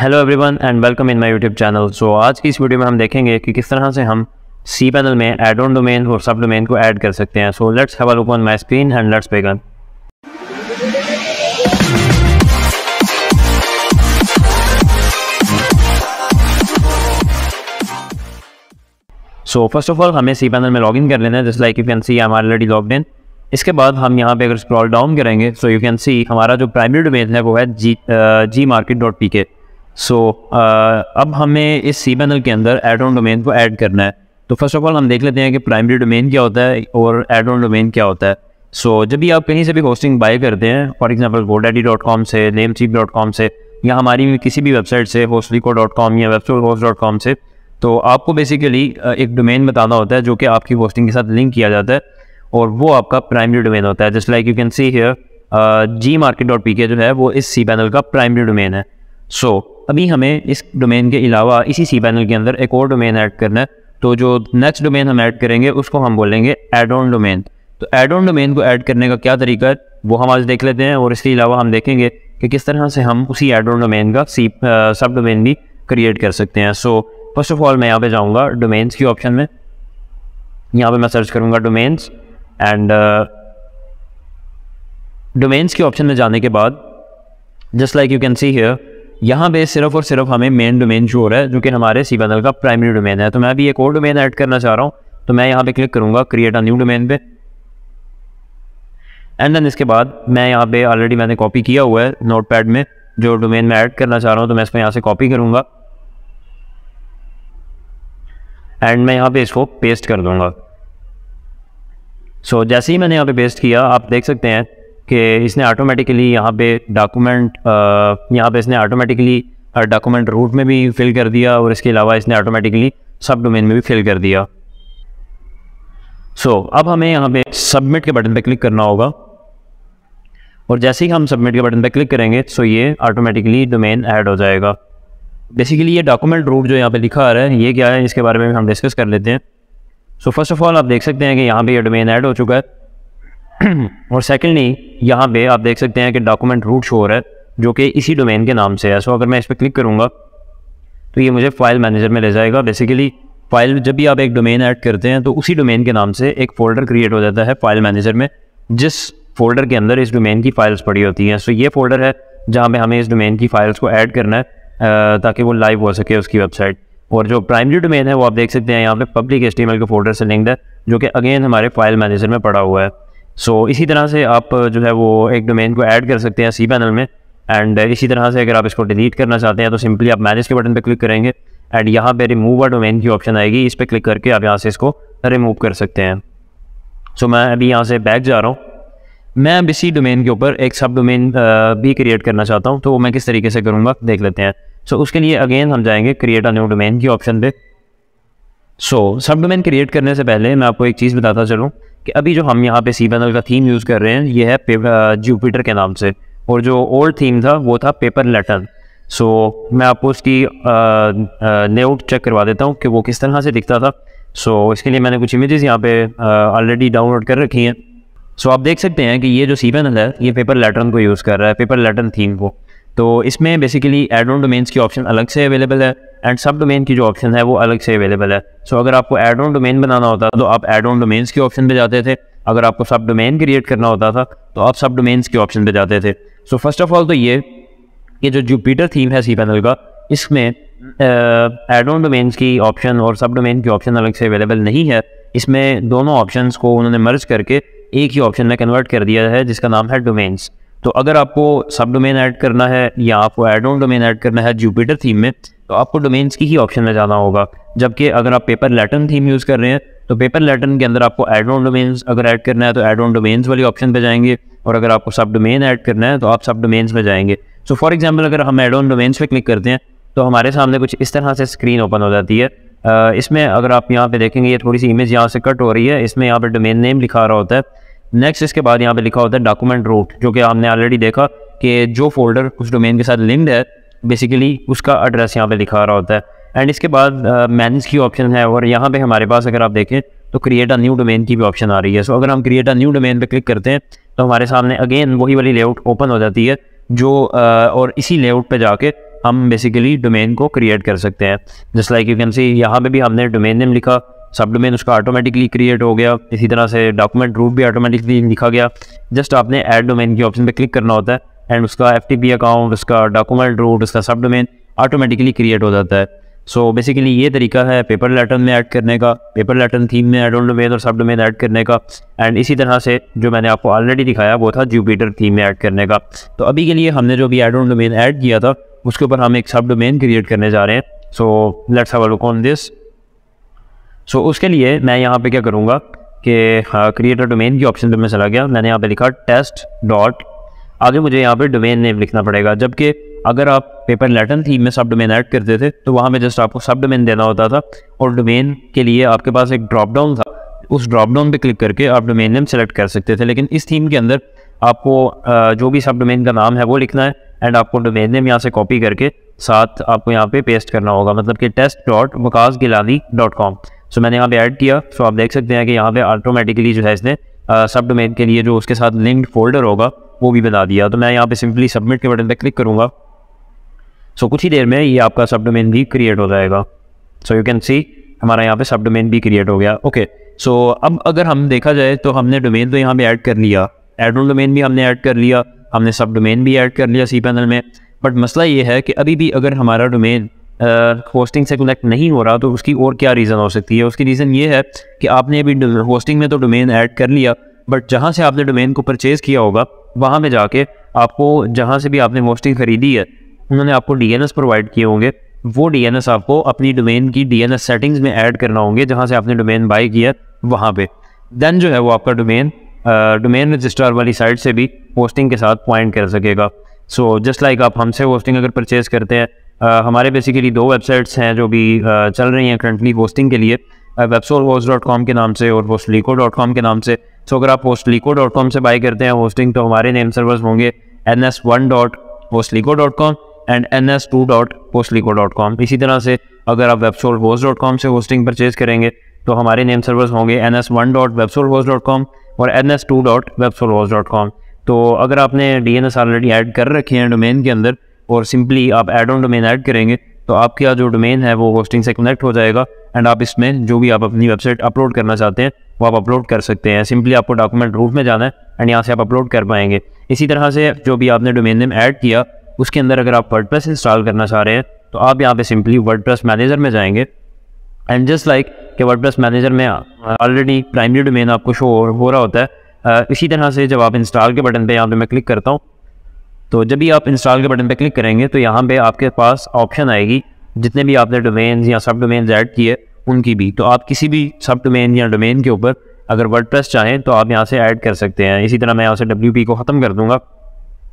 hello everyone and welcome in my YouTube channel so आज की इस वीडियो में हम देखेंगे कि किस तरह से हम सी पैनल में एड ऑन डोमेन और सब डोमेन को ऐड कर सकते हैं so let's have a look on my screen and let's begin so first of all हमें सी पैनल में लॉगिन कर लेना है just like you can see I am already log in इसके बाद हम यहाँ पे अगर स्क्रॉल डाउन करेंगे सो यू कैन सी हमारा जो प्राइमरी डोमेन है वो है G G market dot P K so so, uh, अब हमें इस सी पैनल के अंदर एड ऑन डोमेन को ऐड करना है तो फर्स्ट ऑफ ऑल हम देख लेते हैं कि प्राइमरी डोमेन क्या होता है और एड ऑन डोमेन क्या होता है सो so, जब भी आप कहीं से भी होस्टिंग बाय करते हैं for example GoDaddy dot com से नेम चीप डॉट कॉम से या हमारी भी किसी भी वेबसाइट से होस्टलिको डॉट कॉम या वेबसोल होस्ट डॉट कॉम से तो आपको बेसिकली uh, एक डोमेन बताना होता है जो कि आपकी होस्टिंग के साथ लिंक किया जाता है और वो आपका प्राइमरी डोमेन होता है just like you can see here G market dot P K जो है वो इस सी पैनल का प्राइमरी डोमेन है सो so, अभी हमें इस डोमेन के अलावा इसी सी पैनल के अंदर एक और डोमेन ऐड करना है तो जो नेक्स्ट डोमेन हम ऐड करेंगे उसको हम बोलेंगे एड ऑन डोमेन तो एड ऑन डोमेन को ऐड करने का क्या तरीका है वो हम आज देख लेते हैं और इसके अलावा हम देखेंगे कि किस तरह से हम उसी एड ऑन डोमेन का सी सब डोमेन भी क्रिएट कर सकते हैं सो फर्स्ट ऑफ ऑल मैं यहाँ पर जाऊँगा डोमेन्स की ऑप्शन में यहाँ पर मैं सर्च करूँगा डोमेन्स एंड डोमेन्स के ऑप्शन में जाने के बाद just like you can see here यहाँ पे सिर्फ और सिर्फ हमें मेन डोमेन जो हो रहा है जो कि हमारे सी पैनल का प्राइमरी डोमेन है तो मैं भी एक और डोमेन ऐड करना चाह रहा हूँ तो मैं यहाँ पे क्लिक करूँगा क्रिएट अ न्यू डोमेन पे एंड देन इसके बाद मैं यहाँ पे ऑलरेडी मैंने कॉपी किया हुआ है पैड में जो डोमेन मैं ऐड करना चाह रहा हूँ तो मैं इसको यहाँ से कॉपी करूँगा एंड मैं यहाँ पे इसको पेस्ट कर दूँगा सो so, जैसे ही मैंने यहाँ पे पेस्ट किया आप देख सकते हैं कि इसने ऑटोमेटिकली यहाँ पे डॉक्यूमेंट यहाँ पे इसने ऑटोमेटिकली डॉक्यूमेंट रूट में भी फिल कर दिया और इसके अलावा इसने ऑटोमेटिकली सब डोमेन में भी फिल कर दिया सो so, अब हमें यहाँ पे सबमिट के बटन पे क्लिक करना होगा और जैसे ही हम सबमिट के बटन पे क्लिक करेंगे सो ये ऑटोमेटिकली डोमेन ऐड हो जाएगा बेसिकली ये डॉक्यूमेंट रूट जो यहाँ पे लिखा आ रहा है ये क्या है इसके बारे में हम डिस्कस कर लेते हैं सो फर्स्ट ऑफ ऑल आप देख सकते हैं कि यहाँ पे ये डोमेन ऐड हो चुका है और सेकेंडली यहाँ पे आप देख सकते हैं कि डॉक्यूमेंट रूट शो है जो कि इसी डोमेन के नाम से है सो अगर मैं इस पर क्लिक करूँगा तो ये मुझे फाइल मैनेजर में ले जाएगा बेसिकली फाइल जब भी आप एक डोमेन ऐड करते हैं तो उसी डोमेन के नाम से एक फ़ोल्डर क्रिएट हो जाता है फाइल मैनेजर में जिस फोल्डर के अंदर इस डोमेन की फाइल्स पड़ी होती हैं सो ये फोल्डर है जहाँ पे हमें इस डोमेन की फाइल्स को ऐड करना है ताकि वो लाइव हो सके उसकी वेबसाइट और जो प्राइमरी डोमेन है वो आप देख सकते हैं यहाँ पे पब्लिक एस के फोल्डर से लिंक है जो कि अगेन हमारे फाइल मैनेजर में पड़ा हुआ है सो so, इसी तरह से आप जो है वो एक डोमेन को ऐड कर सकते हैं सी पैनल में एंड इसी तरह से अगर आप इसको डिलीट करना चाहते हैं तो सिंपली आप मैनेज के बटन पर क्लिक करेंगे एंड यहाँ पर रिमूव अ डोमेन की ऑप्शन आएगी इस पर क्लिक करके आप यहाँ से इसको रिमूव कर सकते हैं सो so, मैं अभी यहाँ से बैक जा रहा हूँ मैं अब इसी डोमेन के ऊपर एक सब डोमेन भी क्रिएट करना चाहता हूँ तो मैं किस तरीके से करूँगा देख लेते हैं सो so, उसके लिए अगेन हम जाएंगे क्रिएट अ न्यू डोमेन की ऑप्शन पे so so, sub domain create करने से पहले मैं आपको एक चीज़ बताता चलूँ कि अभी जो हम यहाँ पे सी पैनल का थीम यूज़ कर रहे हैं ये है जुपिटर के नाम से और जो ओल्ड थीम था वो था पेपर लेटर सो मैं आपको उसकी नेट चेक करवा देता हूँ कि वो किस तरह से दिखता था सो so, इसके लिए मैंने कुछ इमेजेस यहाँ पे ऑलरेडी डाउनलोड कर रखी हैं सो so, आप देख सकते हैं कि ये जो सी पैनल है ये पेपर लेटर को यूज़ कर रहा है पेपर लेटर थीम को तो इसमें बेसिकली एड ऑन डोमेन्स की ऑप्शन अलग से अवेलेबल है एंड सब डोमेन की जो ऑप्शन है वो अलग से अवेलेबल है सो so, अगर आपको एड ऑन डोमेन बनाना होता तो आप एड ऑन डोमेन्स के ऑप्शन पे जाते थे अगर आपको सब डोमेन क्रिएट करना होता था तो आप सब डोमेन्स के ऑप्शन पे जाते थे सो फर्स्ट ऑफ ऑल तो ये कि जो जुपीटर थीम है सी पैनल का इसमें एड ऑन डोमेन्स की ऑप्शन और सब डोमेन की ऑप्शन अलग से अवेलेबल नहीं है इसमें दोनों ऑप्शन को उन्होंने मर्ज करके एक ही ऑप्शन में कन्वर्ट कर दिया है जिसका नाम है डोमेन्स तो अगर आपको सब डोमेन ऐड करना है या आपको एड ऑन डोमेन ऐड करना है जुपिटर थीम में तो आपको डोमेन्स की ही ऑप्शन में जाना होगा जबकि अगर आप पेपर लैटन थीम यूज़ कर रहे हैं तो पेपर लैटन के अंदर आपको एड ऑन डोमेन्स अगर ऐड करना है तो एड ऑन डोमेन्स वाली ऑप्शन पे जाएंगे और अगर आपको सब डोमेन ऐड करना है तो आप सब डोमेन्स में जाएंगे सो फॉर एग्जाम्पल अगर हम एड ऑन डोमेन्स पर क्लिक करते हैं तो हमारे सामने कुछ इस तरह से स्क्रीन ओपन हो जाती है इसमें अगर आप यहाँ पे देखेंगे ये थोड़ी सी इमेज यहाँ से कट हो रही है इसमें यहाँ पे डोमेन नेम लिखा रहा होता है नेक्स्ट इसके बाद यहाँ पे लिखा होता है डॉक्यूमेंट रूट जो कि आपने ऑलरेडी देखा कि जो फोल्डर उस डोमेन के साथ लिंक्ड है बेसिकली उसका एड्रेस यहाँ पे लिखा रहा होता है एंड इसके बाद मैनेज uh, की ऑप्शन है और यहाँ पे हमारे पास अगर आप देखें तो क्रिएट अ न्यू डोमेन की भी ऑप्शन आ रही है सो so, अगर हम क्रिएट अ न्यू डोमेन पर क्लिक करते हैं तो हमारे सामने अगेन वही वाली लेआउट ओपन हो जाती है जो uh, और इसी लेआउट पर जाके हम बेसिकली डोमेन को क्रिएट कर सकते हैं just like you can see यहाँ पे भी हमने डोमेन नेम लिखा सब डोमेन उसका ऑटोमेटिकली क्रिएट हो गया इसी तरह से डॉक्यूमेंट रूप भी ऑटोमेटिकली लिखा गया जस्ट आपने एड डोमेन की ऑप्शन पे क्लिक करना होता है एंड उसका एफ अकाउंट उसका डॉक्यूमेंट रूट उसका सब डोमेन ऑटोमेटिकली क्रिएट हो जाता है सो so, बेसिकली ये तरीका है पेपर लेटर में ऐड करने का पेपर लेटन थीम में एड डोमेन और सब डोमेन ऐड करने का एंड इसी तरह से जो मैंने आपको ऑलरेडी दिखाया वो था जूपीटर थीम में ऐड करने का तो अभी के लिए हमने जो भी एड डोमेन ऐड किया था उसके ऊपर हम एक सब डोमेन क्रिएट करने जा रहे हैं so let's have a look on this so so, उसके लिए मैं यहाँ पे क्या करूँगा कि क्रिएटर हाँ, डोमेन की ऑप्शन पे मैं चला गया मैंने यहाँ पे लिखा टेस्ट डॉट आगे मुझे यहाँ पे डोमेन नेम लिखना पड़ेगा जबकि अगर आप पेपर लेटन थीम में सब डोमेन ऐड करते थे तो वहाँ में जस्ट आपको सब डोमेन देना होता था और डोमेन के लिए आपके पास एक ड्रॉप डाउन था उस ड्रॉप डाउन पर क्लिक करके आप डोमेन नेम सेलेक्ट कर सकते थे लेकिन इस थीम के अंदर आपको जो भी सब डोमेन का नाम है वो लिखना है एंड आपको डोमेन नेम यहाँ से कॉपी करके साथ आपको यहाँ पे पेस्ट करना होगा मतलब कि test dot Waqas Gilani dot com so मैंने यहाँ पे ऐड किया सो आप देख सकते हैं कि यहाँ पे ऑटोमेटिकली जो है इसने सब डोमेन के लिए जो उसके साथ लिंक्ड फोल्डर होगा वो भी बना दिया तो मैं यहाँ पे सिंपली सबमिट के बटन पर क्लिक करूँगा सो कुछ ही देर में ये आपका सब डोमेन भी क्रिएट हो जाएगा सो यू कैन सी हमारा यहाँ पर सब डोमेन भी क्रिएट हो गया ओके सो अब अगर हम देखा जाए तो हमने डोमेन तो यहाँ पर ऐड कर लिया एड डोमेन भी हमने ऐड कर लिया हमने सब डोमेन भी ऐड कर लिया सी पैनल में बट मसला ये है कि अभी भी अगर हमारा डोमेन होस्टिंग से कनेक्ट नहीं हो रहा तो उसकी और क्या रीज़न हो सकती है उसकी रीज़न ये है कि आपने अभी होस्टिंग में तो डोमेन ऐड कर लिया बट जहाँ से आपने डोमेन को परचेज़ किया होगा वहाँ में जाके आपको जहाँ से भी आपने होस्टिंग ख़रीदी है उन्होंने आपको डी प्रोवाइड किए होंगे वो डी आपको अपनी डोमेन की डी सेटिंग्स में ऐड करना होंगे जहाँ से आपने डोमेन बाई किया वहाँ पर दैन जो है वो आपका डोमेन डोमेन रजिस्ट्रार वाली साइट से भी होस्टिंग के साथ पॉइंट कर सकेगा सो जस्ट लाइक आप हमसे होस्टिंग अगर परचेज़ करते हैं हमारे बेसिकली दो वेबसाइट्स हैं जो भी uh, चल रही हैं करंटली होस्टिंग के लिए वेबसोल होस्ट डॉट कॉम के नाम से और होस्टलीको डॉट कॉम के नाम से सो अगर आप होस्टलीको डॉट कॉम से बाई करते हैं होस्टिंग तो हमारे नेम सर्वर्स होंगे N S one dot Hostlico dot com and N S two dot Hostlico dot com इसी तरह से अगर आप वेबसोल होस्ट डॉट कॉम से होस्टिंग परचेज करेंगे तो हमारे नेम सर्वर्स होंगे N S one dot Websol host dot com और N S two dot Websol host dot com तो अगर आपने D N S already add कर रखे हैं डोमेन के अंदर और सिंपली आप एड ऑन डोमेन ऐड करेंगे तो आपका जो डोमेन है वो होस्टिंग से कनेक्ट हो जाएगा एंड आप इसमें जो भी आप अपनी वेबसाइट अपलोड करना चाहते हैं वो आप अपलोड कर सकते हैं सिंपली आपको डॉक्यूमेंट रूप में जाना है एंड यहाँ से आप अपलोड कर पाएंगे इसी तरह से जो भी आपने डोमेन नेम ऐड किया उसके अंदर अगर आप प्लस इंस्टॉल करना चाह रहे हैं तो आप यहाँ पे सिंपली प्लस मैनेजर में जाएंगे एंड जस्ट लाइक कि प्लस मैनेजर में ऑलरेडी प्राइमरी डोमेन आपको शो हो रहा होता है इसी तरह से जब आप इंस्टॉल के बटन पर यहाँ पर मैं क्लिक करता हूँ तो जब भी आप इंस्टॉल के बटन पर क्लिक करेंगे तो यहाँ पर आपके पास ऑप्शन आएगी जितने भी आपने डोमेन्स या सब डोमेन ऐड किए उनकी भी तो आप किसी भी सब डोमेन या डोमेन के ऊपर अगर वर्ड चाहें तो आप यहाँ से ऐड कर सकते हैं इसी तरह मैं यहाँ से डब्ल्यू को ख़त्म कर दूँगा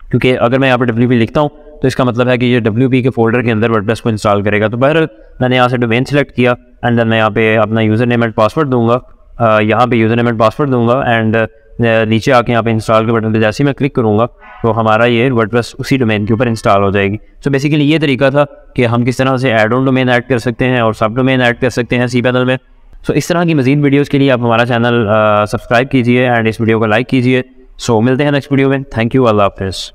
क्योंकि अगर मैं यहाँ पर डब्ल्यू लिखता हूँ तो इसका मतलब है कि ये डब्ल्यू के फोल्डर के अंदर वर्डप्रेस को इंस्टॉल करेगा तो बहर मैंने यहाँ से डोमेन सेलेक्ट किया एंड देन मैं यहाँ पे अपना यूज़र नेम एंड पासवर्ड दूंगा यहाँ पे यूज़र नेम एंड पासवर्ड दूंगा एंड नीचे आके यहाँ पे इंस्टॉल के बटन पे जैसे ही मैं क्लिक करूँगा तो हमारा ये वर्ड उसी डोमेन के ऊपर इंस्टॉल हो जाएगी सो बेसिकली ये तरीका था कि हम किस तरह से एड ऑन डोमेन ऐड कर सकते हैं और सब डोमेन ऐड कर सकते हैं सी पैनल में सो इस तरह की मजीद वीडियोज़ के लिए आप हमारा चैनल सब्सक्राइब कीजिए एंड इस वीडियो को लाइक कीजिए सो मिलते हैं नेक्स्ट वीडियो में थैंक यू अल्लाह हाफिज़